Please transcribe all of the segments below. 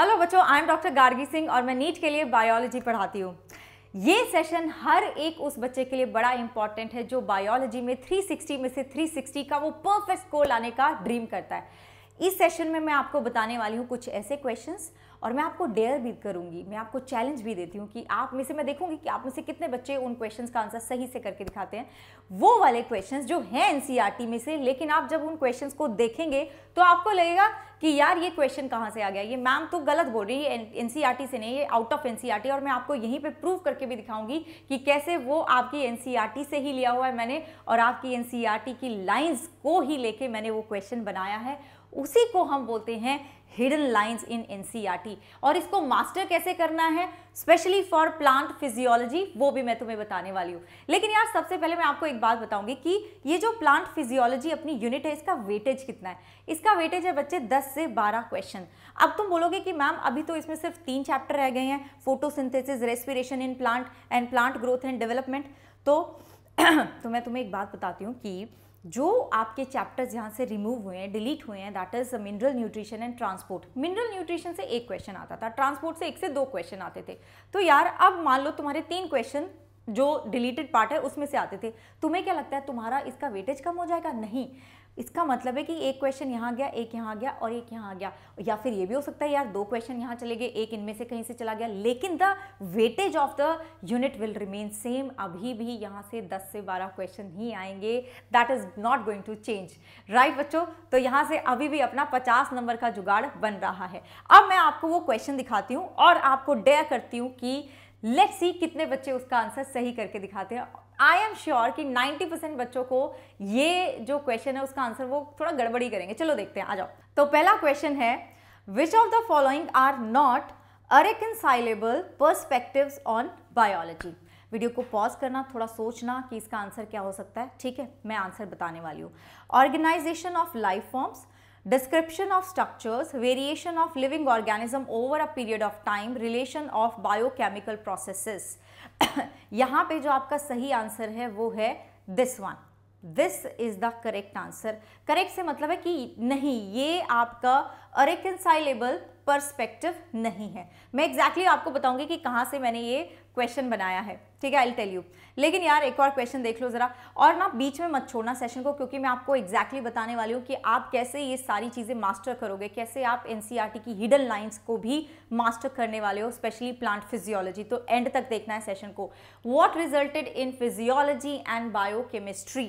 Hello बच्चों I am doctor Gargi Singh और मैं नीट के लिए बायोलॉजी पढ़ाती हूँ ये सेशन हर एक उस बच्चे के लिए बड़ा इंपॉर्टेंट है जो बायोलॉजी में 360 में से 360 का वो परफेक्ट स्कोर लाने का ड्रीम करता है इस सेशन में मैं आपको बताने वाली हूँ कुछ ऐसे क्वेश्चंस और मैं आपको डेयर भी करूँगी मैं आपको चैलेंज भी देती हूँ कि आप में से मैं देखूँगी कि आप में से कितने बच्चे उन क्वेश्चन का आंसर सही से करके दिखाते हैं वो वाले क्वेश्चन जो हैं एन e में से लेकिन आप जब उन क्वेश्चन को देखेंगे तो आपको लगेगा कि यार ये क्वेश्चन कहाँ से आ गया ये मैम तो गलत बोल रही है एन e से नहीं ये आउट ऑफ एन और मैं आपको यहीं पर प्रूव करके भी दिखाऊंगी कि कैसे वो आपकी एन e से ही लिया हुआ है मैंने और आपकी एन की लाइन्स को ही लेके मैंने वो क्वेश्चन बनाया है उसी को हम बोलते हैं हिडन लाइंस इन एनसीईआरटी और इसको मास्टर कैसे करना है स्पेशली फॉर प्लांट फिजियोलॉजी वो भी मैं तुम्हें बताने वाली हूँ लेकिन यार सबसे पहले मैं आपको एक बात बताऊंगी कि ये जो प्लांट फिजियोलॉजी अपनी यूनिट है इसका वेटेज कितना है इसका वेटेज है बच्चे 10 से 12 क्वेश्चन अब तुम बोलोगे कि मैम अभी तो इसमें सिर्फ तीन चैप्टर रह गए हैं photosynthesis respiration in plant and plant growth and development तो, तो मैं तुम्हें एक बात बताती हूँ कि जो आपके चैप्टर्स यहाँ से रिमूव हुए हैं डिलीट हुए हैं that is mineral nutrition and transport mineral nutrition से एक क्वेश्चन आता था ट्रांसपोर्ट से एक से दो क्वेश्चन आते थे तो यार अब मान लो तुम्हारे तीन क्वेश्चन जो डिलीटेड पार्ट है उसमें से आते थे तुम्हें क्या लगता है तुम्हारा इसका वेटेज कम हो जाएगा नहीं इसका मतलब है कि एक क्वेश्चन यहाँ गया एक यहाँ गया और एक यहाँ गया या फिर ये भी हो सकता है यार दो क्वेश्चन यहाँ चले गए एक इनमें से कहीं से चला गया लेकिन the weightage of the unit will remain same अभी भी यहाँ से 10 से 12 क्वेश्चन ही आएंगे that is not going to change right बच्चों तो यहाँ से अभी भी अपना पचास नंबर का जुगाड़ बन रहा है अब मैं आपको वो क्वेश्चन दिखाती हूँ और आपको डेयर करती हूँ कि लेट्स सी कितने बच्चे उसका आंसर सही करके दिखाते हैं आई एम श्योर कि 90% बच्चों को ये जो क्वेश्चन है उसका आंसर वो थोड़ा गड़बड़ी करेंगे चलो देखते हैं आ जाओ तो पहला क्वेश्चन है which of the following are not irreconcilable perspective on biology video को पॉज करना थोड़ा सोचना कि इसका आंसर क्या हो सकता है ठीक है मैं आंसर बताने वाली हूँ organisation of life forms description of structures, variation of living organism over a period of time, relation of biochemical processes. यहाँ पे जो आपका सही आंसर है वो है this one. This is the correct answer correct से मतलब है कि नहीं ये आपका अरेकनसाइलेबल पर्सपेक्टिव नहीं है मैं एग्जैक्टली exactly आपको बताऊंगी कि कहां से मैंने ये क्वेश्चन बनाया है ठीक है आई टेल यू लेकिन यार एक और क्वेश्चन देख लो ज़रा और ना बीच में मत छोड़ना सेशन को क्योंकि मैं आपको एग्जैक्टली exactly बताने वाली हूँ कि आप कैसे ये सारी चीज़ें मास्टर करोगे कैसे आप एनसीआरटी e की हिडन लाइन्स को भी मास्टर करने वाले हो स्पेशली प्लांट फिजियोलॉजी तो एंड तक देखना है सेशन को what resulted in physiology and biochemistry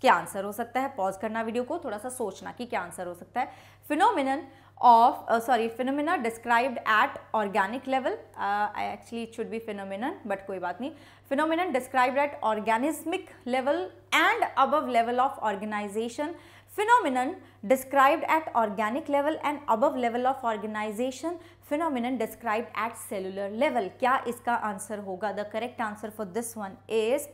क्या आंसर हो सकता है पॉज करना वीडियो को थोड़ा सा सोचना कि क्या आंसर हो सकता है phenomenon of uh, sorry phenomena described at organic level uh, I actually it should be phenomenon but koi baat nahi phenomenon described at organismic level and above level of organization phenomenon described at organic level and above level of organization phenomenon described at cellular level kya iska answer hoga the correct answer for this one is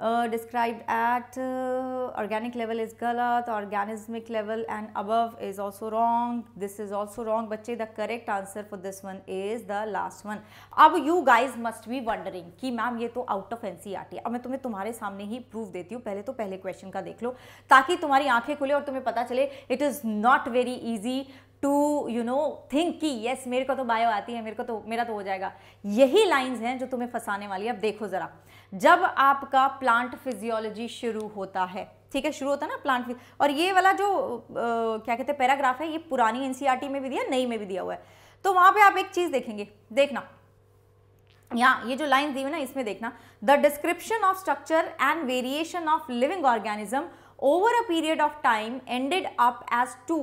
uh, described at uh, organic level is galat, organismic level and above is also wrong. This is also wrong. बच्चे the correct answer for this one is the last one. अब you guys must be wondering कि ma'am ये तो out of NCERT है अब मैं तुम्हें तुम्हारे सामने ही proof देती हूँ पहले तो पहले question का देख लो ताकि तुम्हारी आंखें खुले और तुम्हें पता चले it is not very easy to you know think कि यस मेरे को तो बायो आती है मेरे को तो मेरा तो हो जाएगा यही लाइंस हैं जो तुम्हें फंसाने वाली है अब देखो ज़रा जब आपका प्लांट फिजियोलॉजी शुरू होता है ठीक है शुरू होता है ना प्लांट और ये वाला जो आ, क्या कहते हैं पैराग्राफ है ये पुरानी एनसीईआरटी e में भी दिया नई में भी दिया हुआ है तो वहां पे आप एक चीज़ देखेंगे देखना यहाँ ये जो लाइन दी हुई ना इसमें देखना the description of structure and variation of living organism over a period of time ended up as two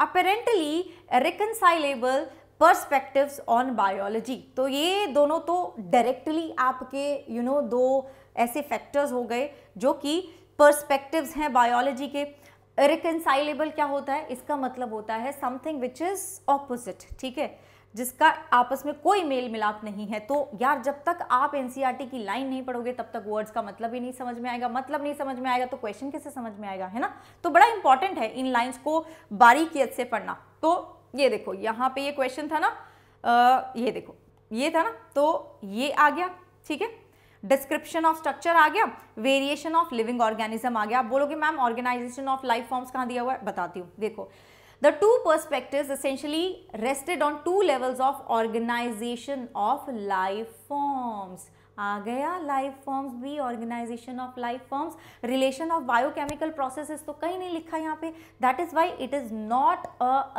apparently reconcilable perspectives on biology तो ये दोनों तो डायरेक्टली आपके यू you नो know, दो ऐसे फैक्टर्स हो गए जो कि पर्सपेक्टिव्स हैं बायोलॉजी के रिकनसाइलेबल क्या होता है इसका मतलब होता है समथिंग विच इज़ ऑपोजिट ठीक है जिसका आपस में कोई मेल मिलाप नहीं है तो यार जब तक आप एन e की लाइन नहीं पढ़ोगे तब तक वर्ड्स का मतलब ही नहीं समझ में आएगा मतलब नहीं समझ में आएगा तो क्वेश्चन कैसे समझ में आएगा है ना तो बड़ा इंपॉर्टेंट है इन लाइन्स को बारीकियत से पढ़ना तो ये देखो यहाँ पे ये क्वेश्चन था ना आ, ये देखो ये था ना तो ये आ गया ठीक है डिस्क्रिप्शन ऑफ स्ट्रक्चर आ गया वेरिएशन ऑफ लिविंग ऑर्गेनिज्म आ गया आप बोलोगे ma'am organisation of life forms कहाँ दिया हुआ है बताती हूँ देखो the two perspectives essentially rested on two levels of organisation of life forms आ गया लाइफ फॉर्म्स भी organisation of life forms relation of biochemical processes तो कहीं नहीं लिखा यहाँ पे that is why it is not a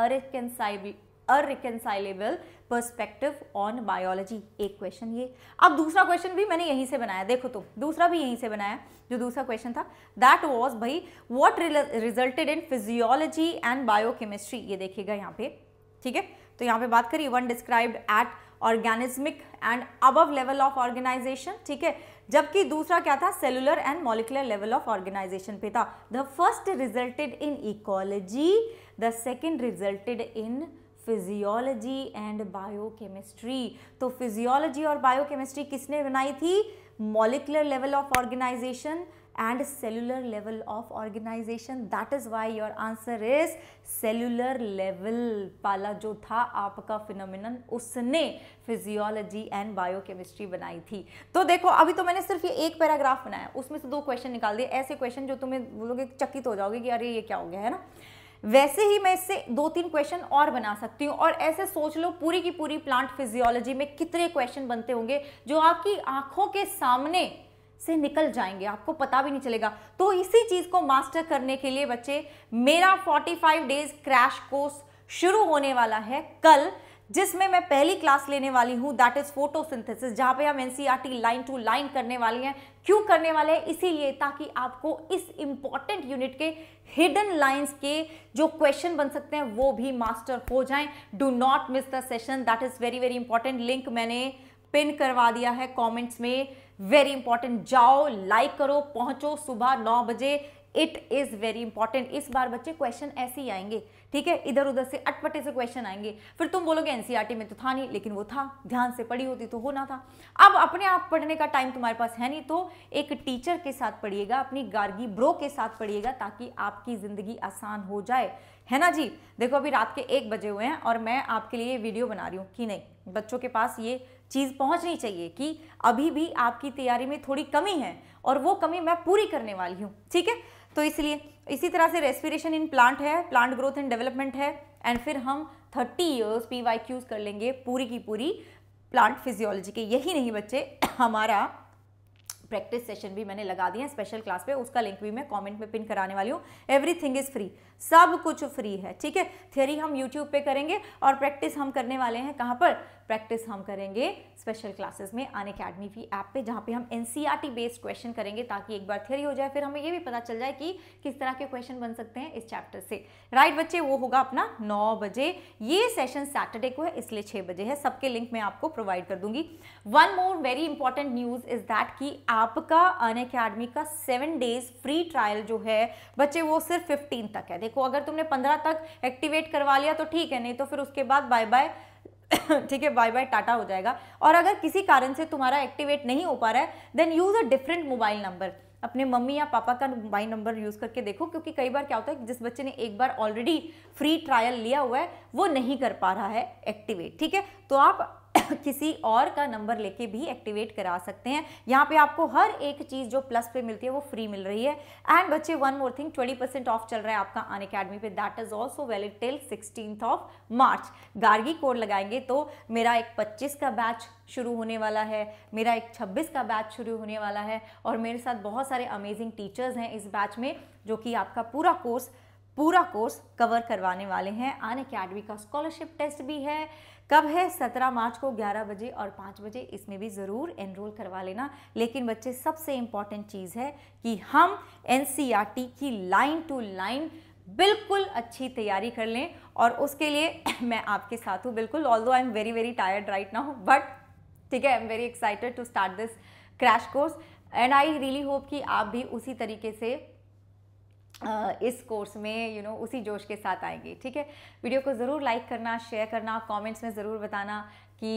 irreconcilable perspective on biology एक क्वेश्चन ये अब दूसरा क्वेश्चन भी मैंने यहीं से बनाया देखो तो दूसरा भी यहीं से बनाया जो दूसरा क्वेश्चन था दैट वॉज भाई what resulted in physiology and biochemistry ये देखिएगा यहाँ पे ठीक है तो यहाँ पे बात करिए one described at organismic and above level of organisation ठीक है जबकि दूसरा क्या था cellular and molecular level of organisation पे था the first resulted in ecology the second resulted in physiology and biochemistry तो फिजियोलॉजी और बायोकेमिस्ट्री किसने बनाई थी molecular level of organisation and cellular level of organization that is why your answer is cellular level pala jo tha aapka phenomenon usne physiology and biochemistry बनाई थी तो देखो अभी तो मैंने सिर्फ ye एक पैराग्राफ बनाया उसमें से दो क्वेश्चन निकाल दिए ऐसे क्वेश्चन जो तुम्हें वो लोग चकित हो जाओगे कि अरे ये क्या हो गया है ना वैसे ही मैं इससे दो तीन क्वेश्चन और बना सकती हूँ और ऐसे सोच लो पूरी की पूरी प्लांट फिजियोलॉजी में कितने क्वेश्चन बनते होंगे जो आपकी आंखों के सामने से निकल जाएंगे आपको पता भी नहीं चलेगा तो इसी चीज़ को मास्टर करने के लिए बच्चे मेरा 45 डेज क्रैश कोर्स शुरू होने वाला है कल जिसमें मैं पहली क्लास लेने वाली हूं दैट इज़ फोटोसिंथेसिस जहां पे हम एनसीईआरटी लाइन टू लाइन करने वाले हैं क्यों करने वाले हैं इसीलिए ताकि आपको इस इंपॉर्टेंट यूनिट के हिडन लाइंस के जो क्वेश्चन बन सकते हैं वो भी मास्टर हो जाएं do not miss the session that is very very important link मैंने पिन करवा दिया है कॉमेंट्स में वेरी इंपॉर्टेंट जाओ लाइक करो पहुंचो सुबह नौ बजे इट इज़ वेरी इंपॉर्टेंट इस बार बच्चे क्वेश्चन ऐसे ही आएंगे ठीक है इधर उधर से अटपटे से क्वेश्चन आएंगे फिर तुम बोलोगे एनसीईआरटी में तो था नहीं लेकिन वो था ध्यान से पढ़ी होती तो होना था अब अपने आप पढ़ने का टाइम तुम्हारे पास है नहीं तो एक टीचर के साथ पढ़िएगा अपनी गार्गी ब्रो के साथ पढ़िएगा ताकि आपकी ज़िंदगी आसान हो जाए है ना जी देखो अभी रात के एक बजे हुए हैं और मैं आपके लिए वीडियो बना रही हूँ कि नहीं बच्चों के पास ये चीज़ पहुंचनी चाहिए कि अभी भी आपकी तैयारी में थोड़ी कमी है और वो कमी मैं पूरी करने वाली हूँ ठीक है तो इसलिए इसी तरह से रेस्पिरेशन इन प्लांट है प्लांट ग्रोथ एंड डेवलपमेंट है एंड फिर हम thirty years P Y Qs कर लेंगे पूरी की पूरी प्लांट फिजियोलॉजी के यही नहीं बच्चे हमारा प्रैक्टिस सेशन भी मैंने लगा दिया स्पेशल क्लास पे उसका लिंक भी मैं कमेंट में पिन कराने वाली हूँ एवरीथिंग इज़ फ्री सब कुछ फ्री है ठीक है थियोरी हम यूट्यूब पे करेंगे और प्रैक्टिस हम करने वाले हैं कहाँ पर प्रैक्टिस हम करेंगे स्पेशल क्लासेस में अन अकेडमी की ऐप पे जहाँ पे हम एन बेस्ड क्वेश्चन करेंगे ताकि एक बार थियोरी हो जाए फिर हमें ये भी पता चल जाए कि किस तरह के क्वेश्चन बन सकते हैं इस चैप्टर से राइट बच्चे वो होगा अपना नौ बजे ये सेशन सैटरडे को है इसलिए छः बजे है सबके लिंक मैं आपको प्रोवाइड कर दूंगी one more very important news is that कि आपका अन अकेडमी का सेवन डेज फ्री ट्रायल जो है बच्चे वो सिर्फ फिफ्टीन तक है देखो अगर तुमने पंद्रह तक एक्टिवेट करवा लिया तो ठीक है नहीं तो फिर उसके बाद बाय बाय ठीक है बाय बाय टाटा हो जाएगा और अगर किसी कारण से तुम्हारा एक्टिवेट नहीं हो पा रहा है then use a different mobile number अपने मम्मी या पापा का मोबाइल नंबर यूज़ करके देखो क्योंकि कई बार क्या होता है जिस बच्चे ने एक बार ऑलरेडी फ्री ट्रायल लिया हुआ है वो नहीं कर पा रहा है एक्टिवेट ठीक है तो आप किसी और का नंबर लेके भी एक्टिवेट करा सकते हैं यहाँ पे आपको हर एक चीज़ जो प्लस पे मिलती है वो फ्री मिल रही है एंड बच्चे one more thing twenty percent off चल रहा है आपका अन अकेडमी पे that is also valid till sixteen of March Gargi code लगाएंगे तो मेरा एक पच्चीस का बैच शुरू होने वाला है मेरा एक 26 का बैच शुरू होने वाला है और मेरे साथ बहुत सारे अमेजिंग टीचर्स हैं इस बैच में जो कि आपका पूरा कोर्स पूरा कोर्स कवर करवाने वाले हैं आन अकेडमी का स्कॉलरशिप टेस्ट भी है कब है 17 मार्च को 11 बजे और 5 बजे इसमें भी ज़रूर एनरोल करवा लेना लेकिन बच्चे सबसे इम्पॉर्टेंट चीज़ है कि हम एन e की लाइन टू लाइन बिल्कुल अच्छी तैयारी कर लें और उसके लिए मैं आपके साथ हूँ बिल्कुल although I am very very tired right now but ठीक है I am very excited to start this crash course and I really hope कि आप भी उसी तरीके से इस कोर्स में यू नो उसी जोश के साथ आएंगे ठीक है वीडियो को ज़रूर लाइक करना शेयर करना कमेंट्स में ज़रूर बताना कि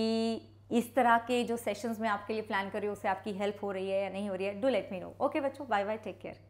इस तरह के जो सेशंस में आपके लिए प्लान कर रही हूँ उससे आपकी हेल्प हो रही है या नहीं हो रही है do let me know okay बच्चों बाय बाय टेक केयर